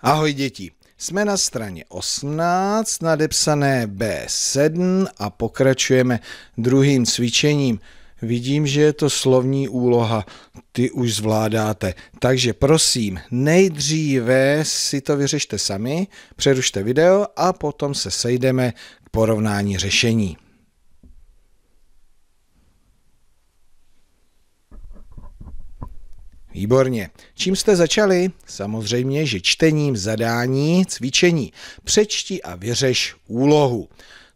Ahoj děti, jsme na straně 18, nadepsané B7 a pokračujeme druhým cvičením. Vidím, že je to slovní úloha, ty už zvládáte. Takže prosím, nejdříve si to vyřešte sami, přerušte video a potom se sejdeme k porovnání řešení. Výborně. Čím jste začali? Samozřejmě, že čtením zadání, cvičení. Přečti a vyřeš úlohu.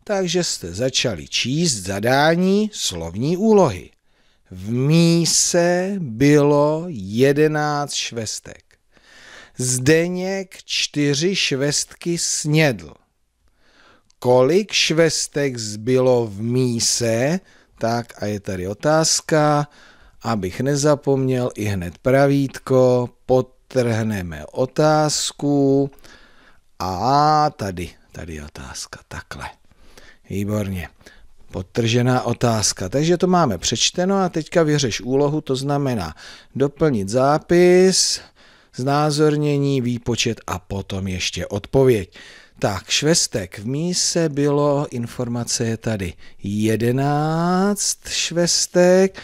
Takže jste začali číst zadání slovní úlohy. V míse bylo jedenáct švestek. Zdeněk čtyři švestky snědl. Kolik švestek zbylo v míse? Tak a je tady otázka. Abych nezapomněl, i hned pravítko, potrhneme otázku a tady, tady je otázka, takhle. Výborně. potržená otázka. Takže to máme přečteno a teďka vyřeš úlohu, to znamená doplnit zápis, znázornění, výpočet a potom ještě odpověď. Tak, švestek v míse bylo, informace je tady 11 švestek,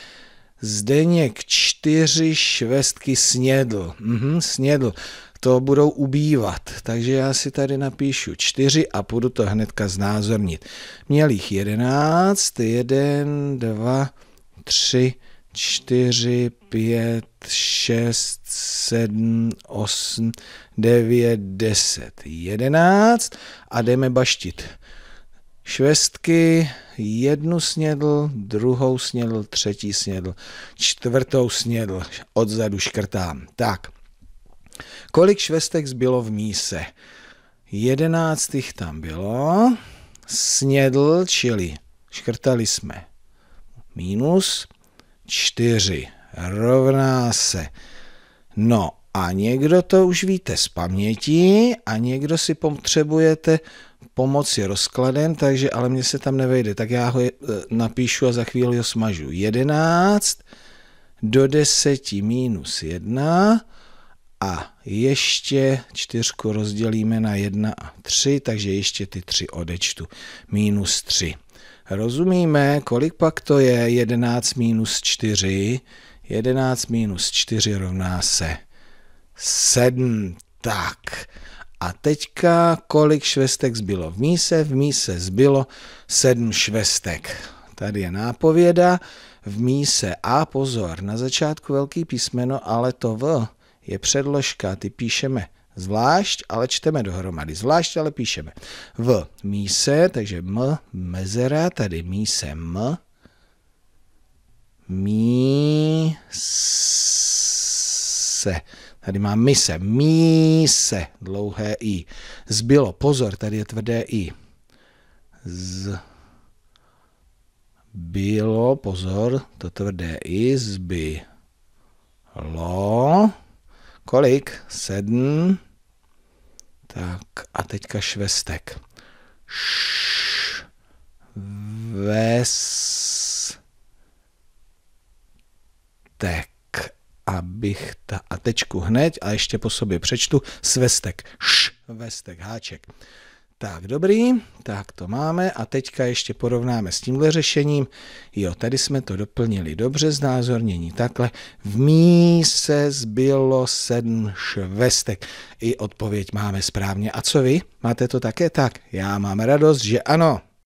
Zdeněk čtyři švestky snědl. Mhm, snědl. To budou ubývat, takže já si tady napíšu čtyři a půjdu to hnedka znázornit. Měl jich jedenáct, jeden, dva, tři, čtyři, pět, šest, sedm, osm, devět, deset, jedenáct a jdeme baštit švestky, jednu snědl, druhou snědl, třetí snědl, čtvrtou snědl, odzadu škrtám. Tak, kolik švestek zbylo v míse? Jedenáctých tam bylo, snědl, čili škrtali jsme minus čtyři rovná se. No a někdo to už víte z paměti a někdo si potřebujete pomoc je rozkladem. takže ale mně se tam nevejde, tak já ho e, napíšu a za chvíli ho smažu. 11 do 10 minus 1 a ještě čtyřku rozdělíme na 1 a 3, takže ještě ty 3 odečtu. Minus 3. Rozumíme, kolik pak to je 11 minus 4? 11 minus 4 rovná se sedm. Tak. A teďka kolik švestek zbylo v míse? V míse zbylo sedm švestek. Tady je nápověda v míse a pozor, na začátku velký písmeno, ale to V je předložka, ty píšeme zvlášť, ale čteme dohromady. Zvlášť, ale píšeme v míse, takže M, mezera, tady míse M, míse. Tady má mise. Míse. Dlouhé i. Zbylo. Pozor, tady je tvrdé i. Z. Bylo. Pozor, to tvrdé i. Zby. Lo. Kolik? Sedm. Tak a teďka švestek. Š. Ves. Tek bych ta a tečku hned a ještě po sobě přečtu svestek, š, vestek, háček. Tak, dobrý, tak to máme a teďka ještě porovnáme s tímhle řešením. Jo, tady jsme to doplnili dobře, znázornění takhle. V mí se zbylo sedm švestek. I odpověď máme správně. A co vy? Máte to také tak? Já mám radost, že ano.